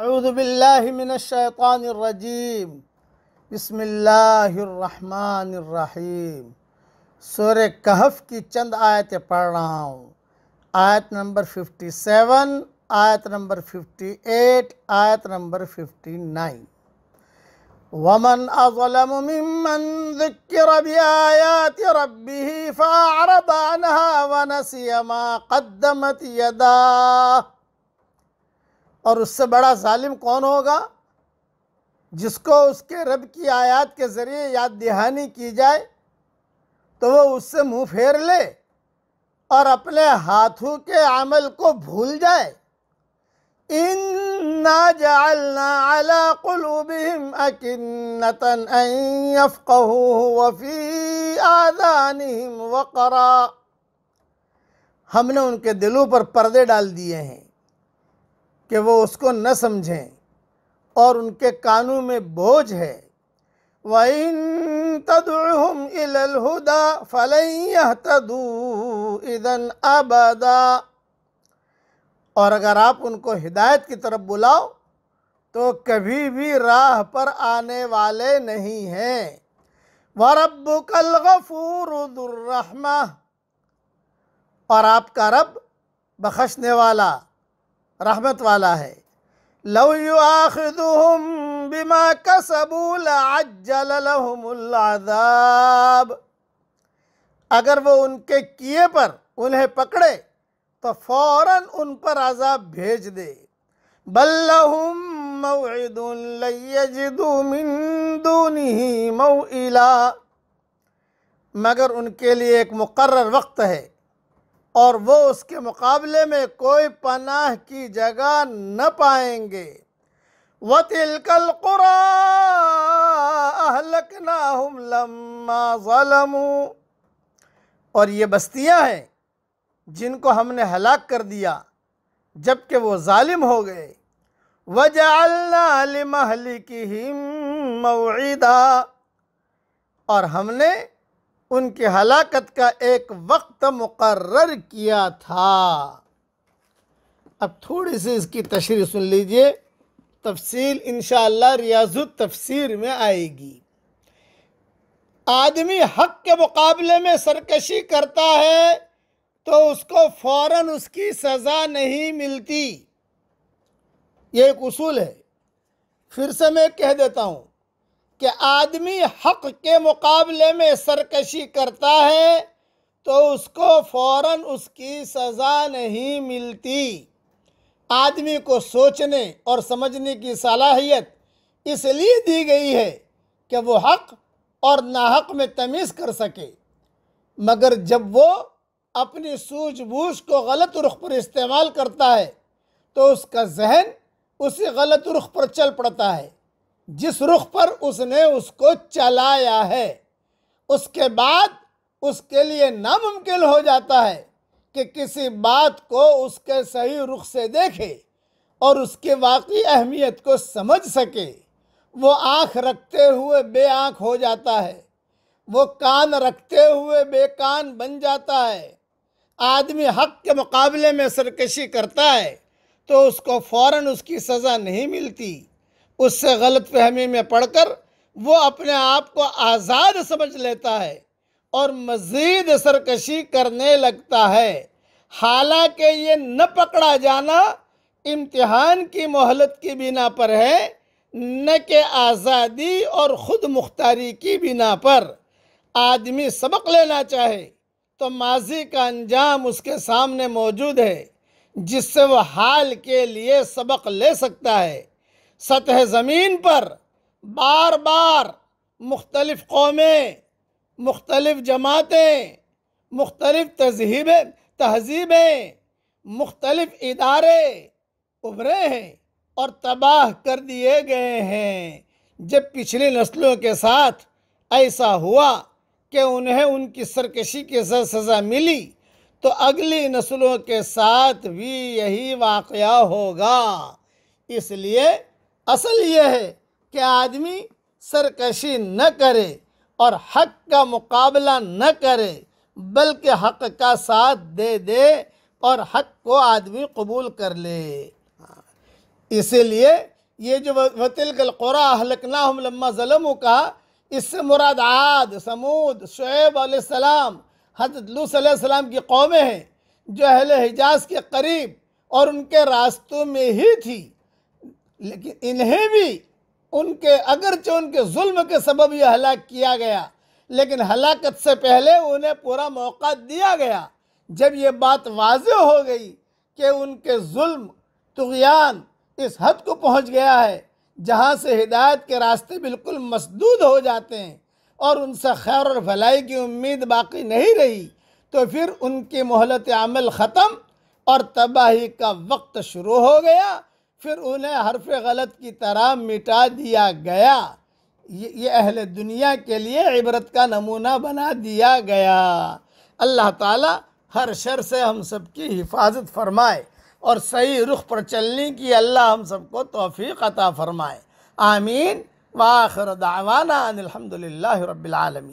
अरुदबिल्लिमिनशैतरजीम बसमीम सोर कहफ़ की चंद आयतें पढ़ रहा हूँ आयत नंबर 57, आयत नंबर 58, आयत नंबर 59 वमन अज़लम मिमन ذكر بآيات ربه فأعرض عنها ونسي ما قدمت يداه और उससे बड़ा ालिम कौन होगा जिसको उसके रब की आयात के ज़रिए याद दहानी की जाए तो वो उससे मुंह फेर ले और अपने हाथों के अमल को भूल जाए इन ना वक़रा हमने उनके दिलों पर पर्दे डाल दिए हैं कि वो उसको न समझें और उनके कानों में बोझ है वइन तदुम इलहुदा फलैह तदू इदन अबदा और अगर आप उनको हिदायत की तरफ बुलाओ तो कभी भी राह पर आने वाले नहीं हैं वरब कल गफूरहमा और आपका रब बखशने वाला रहमत वाला है लव युआखुम बिमा कसबूल अज्जलहमुल्लादाब अगर वो उनके किए पर उन्हें पकड़े तो फ़ौर उन पर आज़ाब भेज दे बल्लहुम मऊदूनिला मगर उनके लिए एक मुकर वक्त है और वो उसके मुकाबले में कोई पनाह की जगह न पाएंगे व तिलकल क़ुरा और ये बस्तियां हैं जिनको हमने हलाक कर दिया जबकि वो ालिम हो गए वजालना महलिकम मौदा और हमने उनकी हलाकत का एक वक्त मुकर किया था अब थोड़ी सी इसकी तशरी सुन लीजिए तफसील इन रियाजु तफसीर में आएगी आदमी हक के मुकाबले में सरकशी करता है तो उसको फ़ौर उसकी सज़ा नहीं मिलती ये एक उसूल है फिर से मैं कह देता हूँ कि आदमी हक के मुकाबले में सरकशी करता है तो उसको फ़ौर उसकी सज़ा नहीं मिलती आदमी को सोचने और समझने की सलाहियत इसलिए दी गई है कि वो हक और नाहक में तमीज़ कर सके मगर जब वो अपनी सूझबूझ को गलत रुख पर इस्तेमाल करता है तो उसका जहन उसी गलत रुख पर चल पड़ता है जिस रुख पर उसने उसको चलाया है उसके बाद उसके लिए नामुमकिन हो जाता है कि किसी बात को उसके सही रुख से देखे और उसके वाकई अहमियत को समझ सके वो आँख रखते हुए बे आँख हो जाता है वो कान रखते हुए बेकान बन जाता है आदमी हक के मुकाबले में सरकशी करता है तो उसको फ़ौर उसकी सज़ा नहीं मिलती उससे गलत फहमी में पढ़कर वो अपने आप को आज़ाद समझ लेता है और मज़ीद सरकशी करने लगता है हालांकि ये न पकड़ा जाना इम्तहान की मोहलत की बिना पर है न कि आज़ादी और ख़ुद मुख्तारी की बिना पर आदमी सबक लेना चाहे तो माजी का अंजाम उसके सामने मौजूद है जिससे वह हाल के लिए सबक ले सकता है सतह ज़मीन पर बार बार मुख्तलफ़ कौमें मुख्तलफ़ जमातें मुख्तलफ़ तहजीब तहजीबें मुख्तलफ़ इदारे उभरे हैं और तबाह कर दिए गए हैं जब पिछली नस्लों के साथ ऐसा हुआ कि उन्हें उनकी सरकशी के साथ सज़ा मिली तो अगली नस्लों के साथ भी यही वाक़ होगा इसलिए असल यह है कि आदमी सरकशी न करे और हक का मुकाबला न करे बल्कि हक का साथ दे दे और हक को आदमी कबूल कर ले इसीलिए ये जो वतिलकल कुरा हलकना हम लम्मा जलमों का इससे मुराद आद समूद शुएब सलाम हजरत की कौमें हैं जो अहल हिजाज के करीब और उनके रास्तों में ही थी लेकिन इन्हें भी उनके अगरचे उनके जुल्म के सबब यह हलाक किया गया लेकिन हलाकत से पहले उन्हें पूरा मौका दिया गया जब ये बात वाज हो गई कि उनके जुल्म तुगयान इस हद को पहुंच गया है जहां से हिदायत के रास्ते बिल्कुल मसदूद हो जाते हैं और उनसे खैर और भलाई की उम्मीद बाकी नहीं रही तो फिर उनकी मोहलत अमल ख़त्म और तबाही का वक्त शुरू हो गया फिर उन्हें हरफ गलत की तरह मिटा दिया गया ये, ये अहल दुनिया के लिए इबरत का नमूना बना दिया गया अल्लाह ताला हर शर से हम सब की हिफाजत फरमाए और सही रुख पर चलने की अल्लाह हम सबको तोफ़ी अता फरमाए आमीन वाखर दावाना अनिलहमदिल्ला रबालमी